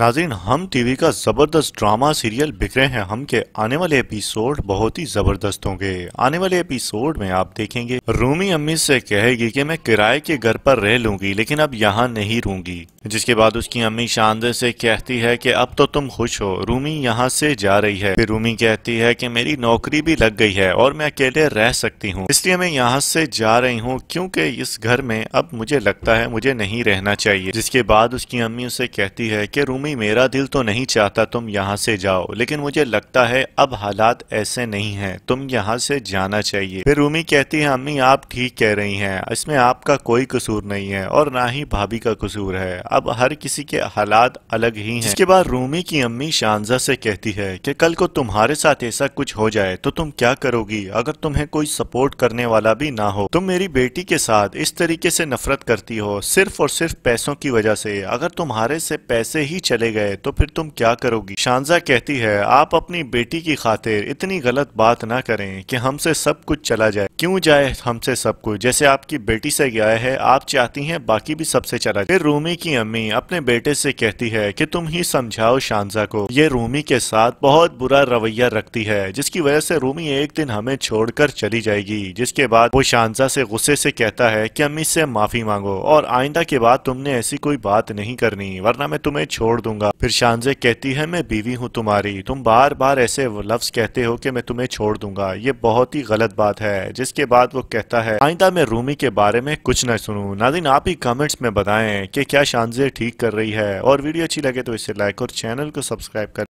नाजरीन हम टीवी का ज़बरदस्त ड्रामा सीरियल बिखरे हैं हम के आने वाले एपिसोड बहुत ही ज़बरदस्त होंगे आने वाले एपिसोड में आप देखेंगे रूमी अम्मी से कहेगी कि मैं किराए के घर पर रह लूंगी लेकिन अब यहाँ नहीं रहूंगी जिसके बाद उसकी अम्मी शानदार से कहती है कि अब तो तुम खुश हो रूमी यहाँ से जा रही है फिर रूमी कहती है कि मेरी नौकरी भी लग गई है और मैं अकेले रह सकती हूँ इसलिए मैं यहाँ से जा रही हूँ क्योंकि इस घर में अब मुझे लगता है मुझे नहीं रहना चाहिए जिसके बाद उसकी अम्मी उसे कहती है की रूमी मेरा दिल तो नहीं चाहता तुम यहाँ से जाओ लेकिन मुझे लगता है अब हालात ऐसे नहीं है तुम यहाँ से जाना चाहिए फिर रूमी कहती है अम्मी आप ठीक कह रही है इसमें आपका कोई कसूर नहीं है और ना ही भाभी का कसूर है अब हर किसी के हालात अलग ही हैं इसके बाद रूमी की अम्मी शानजा से कहती है कि कल को तुम्हारे साथ ऐसा कुछ हो जाए तो तुम क्या करोगी अगर तुम्हें कोई सपोर्ट करने वाला भी ना हो तुम मेरी बेटी के साथ इस तरीके से नफरत करती हो सिर्फ और सिर्फ पैसों की वजह से अगर तुम्हारे से पैसे ही चले गए तो फिर तुम क्या करोगी शानजा कहती है आप अपनी बेटी की खातिर इतनी गलत बात ना करें कि हमसे सब कुछ चला जाए क्यों जाए हमसे सब कुछ जैसे आपकी बेटी से गया है आप चाहती हैं बाकी भी सबसे चला फिर रूमी की अम्मी अपने बेटे से कहती है कि तुम ही समझाओ शांजा को ये रूमी के साथ बहुत बुरा रवैया रखती है जिसकी वजह से रूमी एक दिन हमें छोड़कर चली जाएगी जिसके बाद वो शानजा से गुस्से से कहता है की अम्मी से माफी मांगो और आइंदा के बाद तुमने ऐसी कोई बात नहीं करनी वरना मैं तुम्हें छोड़ दूंगा फिर शानजे कहती है मैं बीवी हूँ तुम्हारी तुम बार बार ऐसे लफ्ज कहते हो कि मैं तुम्हें छोड़ दूंगा ये बहुत ही गलत बात है जिस जिसके बाद वो कहता है आइंदा मैं रूमी के बारे में कुछ न सुनूं नादिन आप ही कमेंट्स में बताएं कि क्या शांजे ठीक कर रही है और वीडियो अच्छी लगे तो इसे लाइक और चैनल को सब्सक्राइब कर